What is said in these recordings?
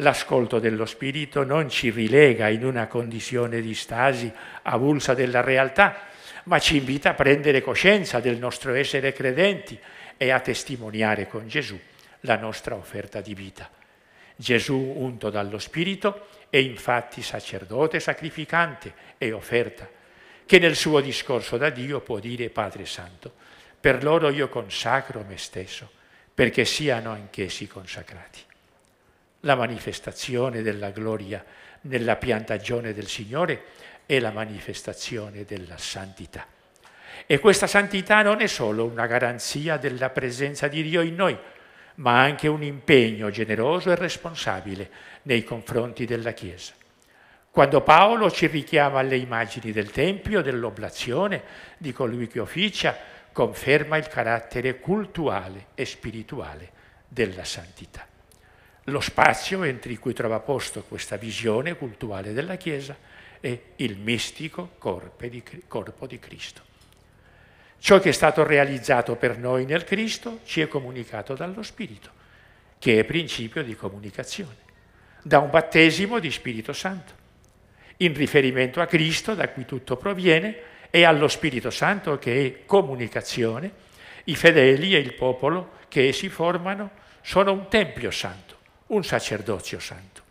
L'ascolto dello spirito non ci rilega in una condizione di stasi avulsa della realtà, ma ci invita a prendere coscienza del nostro essere credenti e a testimoniare con Gesù la nostra offerta di vita. Gesù unto dallo Spirito è infatti sacerdote sacrificante e offerta, che nel suo discorso da Dio può dire Padre Santo, per loro io consacro me stesso, perché siano anch'essi consacrati la manifestazione della gloria nella piantagione del Signore è la manifestazione della santità. E questa santità non è solo una garanzia della presenza di Dio in noi, ma anche un impegno generoso e responsabile nei confronti della Chiesa. Quando Paolo ci richiama alle immagini del Tempio, dell'oblazione, di colui che officia, conferma il carattere cultuale e spirituale della santità lo spazio entro cui trova posto questa visione cultuale della Chiesa è il mistico corpo di Cristo. Ciò che è stato realizzato per noi nel Cristo ci è comunicato dallo Spirito, che è principio di comunicazione, da un battesimo di Spirito Santo, in riferimento a Cristo da cui tutto proviene e allo Spirito Santo che è comunicazione, i fedeli e il popolo che si formano sono un Tempio Santo un sacerdozio santo.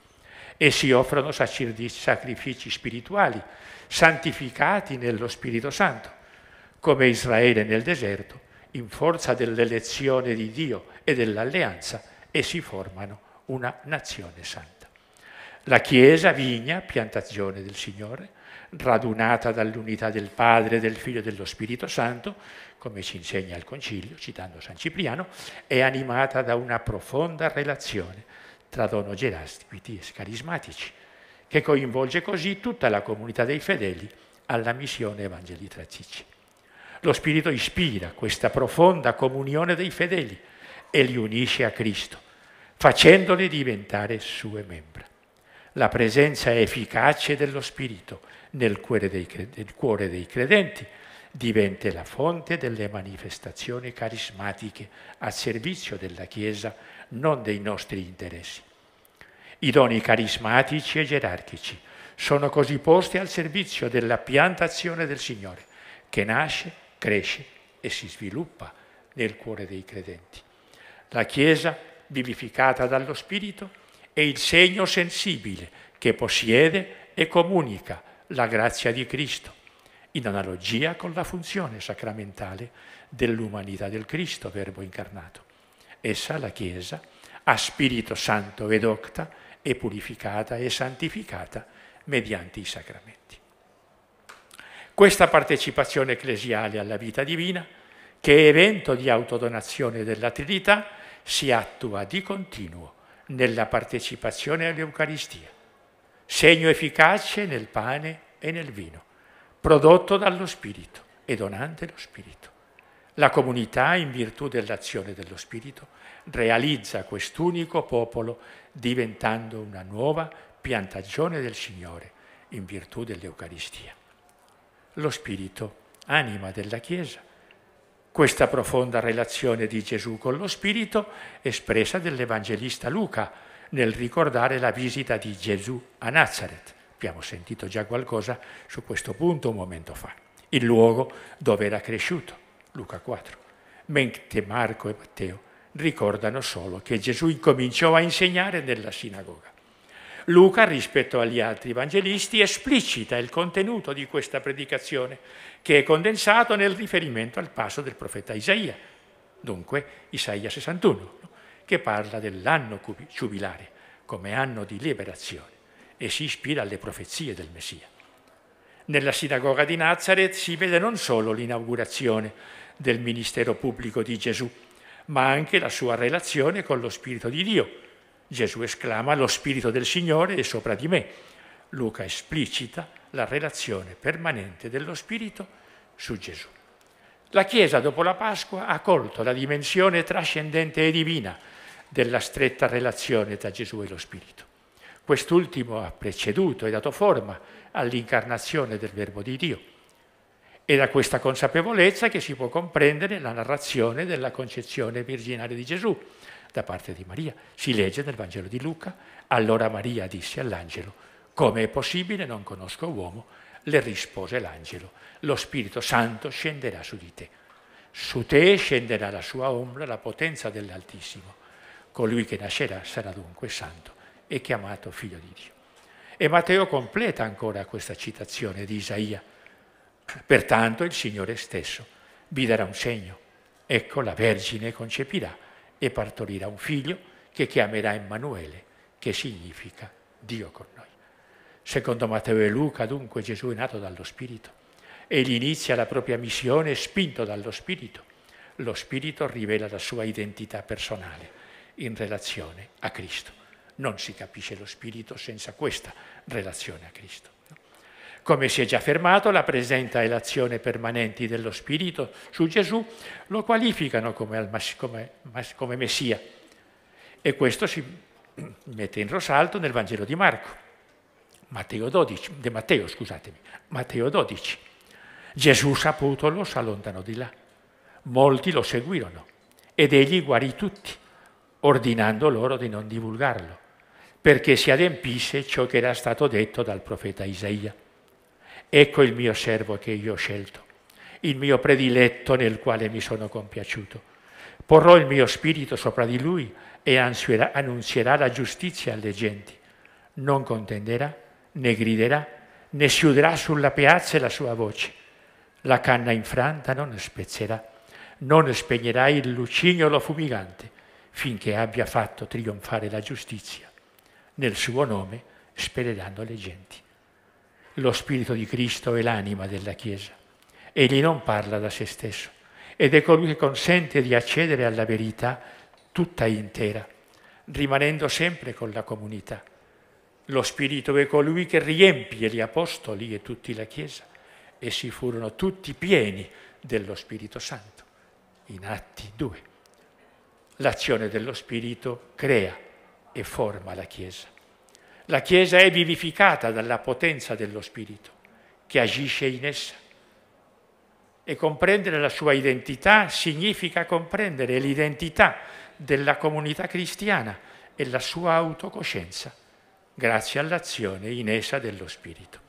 E si offrono sacrifici spirituali, santificati nello Spirito Santo, come Israele nel deserto, in forza dell'elezione di Dio e dell'alleanza, e si formano una nazione santa. La Chiesa, vigna, piantazione del Signore, radunata dall'unità del Padre, del Figlio e dello Spirito Santo, come ci insegna il Concilio, citando San Cipriano, è animata da una profonda relazione tra donogerasquiti e scarismatici, che coinvolge così tutta la comunità dei fedeli alla missione evangelitratrice. Lo Spirito ispira questa profonda comunione dei fedeli e li unisce a Cristo, facendoli diventare sue membra. La presenza efficace dello Spirito nel cuore dei, credenti diventa la fonte delle manifestazioni carismatiche a servizio della Chiesa, non dei nostri interessi. I doni carismatici e gerarchici sono così posti al servizio della piantazione del Signore, che nasce, cresce e si sviluppa nel cuore dei credenti. La Chiesa, vivificata dallo Spirito, è il segno sensibile che possiede e comunica la grazia di Cristo in analogia con la funzione sacramentale dell'umanità del Cristo, Verbo incarnato. Essa, la Chiesa, ha spirito santo ed octa, e purificata e santificata mediante i sacramenti. Questa partecipazione ecclesiale alla vita divina, che è evento di autodonazione della Trinità, si attua di continuo nella partecipazione all'Eucaristia, segno efficace nel pane e nel vino prodotto dallo Spirito e donante lo Spirito. La comunità, in virtù dell'azione dello Spirito, realizza quest'unico popolo diventando una nuova piantagione del Signore, in virtù dell'Eucaristia. Lo Spirito, anima della Chiesa, questa profonda relazione di Gesù con lo Spirito espressa dall'Evangelista Luca nel ricordare la visita di Gesù a Nazareth. Abbiamo sentito già qualcosa su questo punto un momento fa. Il luogo dove era cresciuto, Luca 4. Mentre Marco e Matteo ricordano solo che Gesù incominciò a insegnare nella sinagoga. Luca, rispetto agli altri evangelisti, esplicita il contenuto di questa predicazione, che è condensato nel riferimento al passo del profeta Isaia, dunque Isaia 61, che parla dell'anno giubilare come anno di liberazione e si ispira alle profezie del Messia. Nella sinagoga di Nazareth si vede non solo l'inaugurazione del ministero pubblico di Gesù, ma anche la sua relazione con lo Spirito di Dio. Gesù esclama lo Spirito del Signore è sopra di me. Luca esplicita la relazione permanente dello Spirito su Gesù. La Chiesa dopo la Pasqua ha colto la dimensione trascendente e divina della stretta relazione tra Gesù e lo Spirito. Quest'ultimo ha preceduto e dato forma all'incarnazione del Verbo di Dio. È da questa consapevolezza che si può comprendere la narrazione della concezione virginale di Gesù da parte di Maria. Si legge nel Vangelo di Luca, allora Maria disse all'angelo, come è possibile, non conosco uomo, le rispose l'angelo, lo Spirito Santo scenderà su di te. Su te scenderà la sua ombra, la potenza dell'Altissimo. Colui che nascerà sarà dunque santo è chiamato figlio di Dio. E Matteo completa ancora questa citazione di Isaia. Pertanto il Signore stesso vi darà un segno. Ecco, la Vergine concepirà e partorirà un figlio che chiamerà Emanuele, che significa Dio con noi. Secondo Matteo e Luca, dunque, Gesù è nato dallo Spirito. Egli inizia la propria missione spinto dallo Spirito. Lo Spirito rivela la sua identità personale in relazione a Cristo non si capisce lo spirito senza questa relazione a Cristo. Come si è già affermato, la presenza e l'azione permanenti dello Spirito su Gesù lo qualificano come, come, come Messia. E questo si mette in rosalto nel Vangelo di Marco, Matteo 12, di Matteo, scusatemi, Matteo 12. Gesù saputolo s'allontanò di là. Molti lo seguirono ed egli guarì tutti, ordinando loro di non divulgarlo perché si adempisse ciò che era stato detto dal profeta Isaia. Ecco il mio servo che io ho scelto, il mio prediletto nel quale mi sono compiaciuto. Porrò il mio spirito sopra di lui e annunzierà la giustizia alle genti. Non contenderà, né griderà, né si uderà sulla piazza la sua voce. La canna infranta non spezzerà, non spegnerà il lucignolo fumigante, finché abbia fatto trionfare la giustizia nel suo nome spereranno le genti. Lo Spirito di Cristo è l'anima della Chiesa. Egli non parla da se stesso ed è colui che consente di accedere alla verità tutta intera, rimanendo sempre con la comunità. Lo Spirito è colui che riempie gli apostoli e tutti la Chiesa e si furono tutti pieni dello Spirito Santo. In Atti 2. L'azione dello Spirito crea e forma la Chiesa. La Chiesa è vivificata dalla potenza dello Spirito che agisce in essa. E comprendere la sua identità significa comprendere l'identità della comunità cristiana e la sua autocoscienza, grazie all'azione in essa dello Spirito.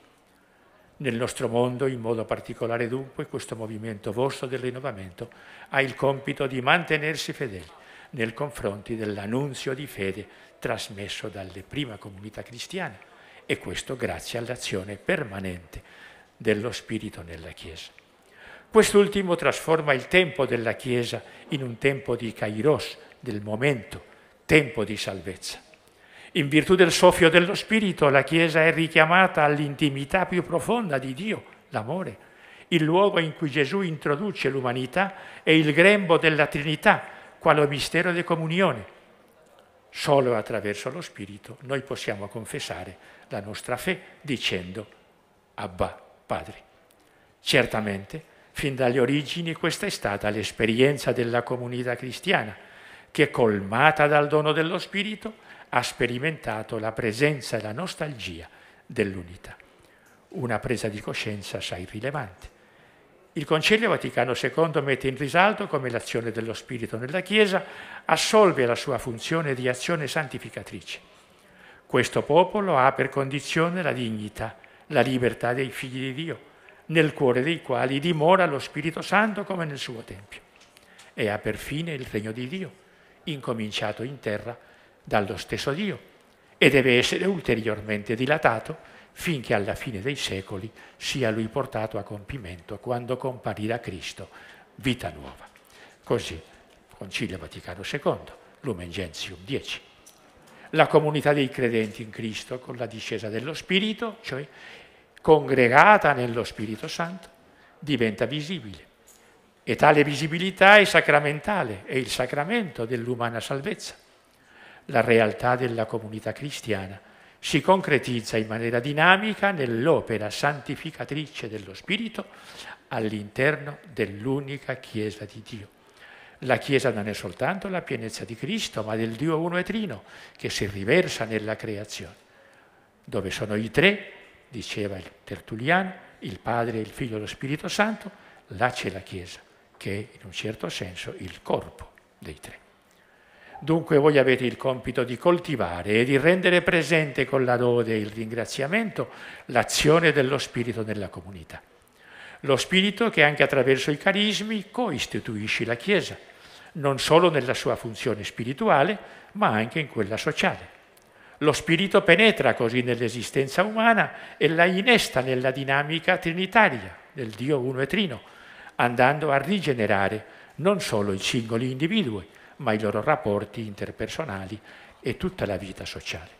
Nel nostro mondo, in modo particolare dunque, questo movimento vostro del rinnovamento ha il compito di mantenersi fedeli nei confronti dell'annunzio di fede trasmesso dalle prime comunità cristiane e questo grazie all'azione permanente dello Spirito nella Chiesa. Quest'ultimo trasforma il tempo della Chiesa in un tempo di kairos, del momento, tempo di salvezza. In virtù del soffio dello Spirito la Chiesa è richiamata all'intimità più profonda di Dio, l'amore, il luogo in cui Gesù introduce l'umanità e il grembo della Trinità quale mistero di comunione. Solo attraverso lo Spirito noi possiamo confessare la nostra fede dicendo Abba Padre. Certamente, fin dalle origini questa è stata l'esperienza della comunità cristiana che, colmata dal dono dello Spirito, ha sperimentato la presenza e la nostalgia dell'unità. Una presa di coscienza assai rilevante il Concilio Vaticano II mette in risalto come l'azione dello Spirito nella Chiesa assolve la sua funzione di azione santificatrice. Questo popolo ha per condizione la dignità, la libertà dei figli di Dio, nel cuore dei quali dimora lo Spirito Santo come nel suo Tempio, e ha per fine il regno di Dio, incominciato in terra dallo stesso Dio, e deve essere ulteriormente dilatato finché alla fine dei secoli sia lui portato a compimento quando comparirà Cristo, vita nuova. Così, Concilio Vaticano II, Lumen Gentium 10. La comunità dei credenti in Cristo con la discesa dello Spirito, cioè congregata nello Spirito Santo, diventa visibile. E tale visibilità è sacramentale, è il sacramento dell'umana salvezza. La realtà della comunità cristiana si concretizza in maniera dinamica nell'opera santificatrice dello Spirito all'interno dell'unica Chiesa di Dio. La Chiesa non è soltanto la pienezza di Cristo, ma del Dio uno e trino, che si riversa nella creazione, dove sono i tre, diceva il Tertulliano, il Padre, il Figlio e lo Spirito Santo, là c'è la Chiesa, che è in un certo senso il corpo dei tre. Dunque voi avete il compito di coltivare e di rendere presente con la lode e il ringraziamento l'azione dello Spirito nella comunità. Lo Spirito che anche attraverso i carismi coistituisce la Chiesa, non solo nella sua funzione spirituale, ma anche in quella sociale. Lo Spirito penetra così nell'esistenza umana e la innesta nella dinamica trinitaria del Dio uno e trino, andando a rigenerare non solo i singoli individui, ma i loro rapporti interpersonali e tutta la vita sociale.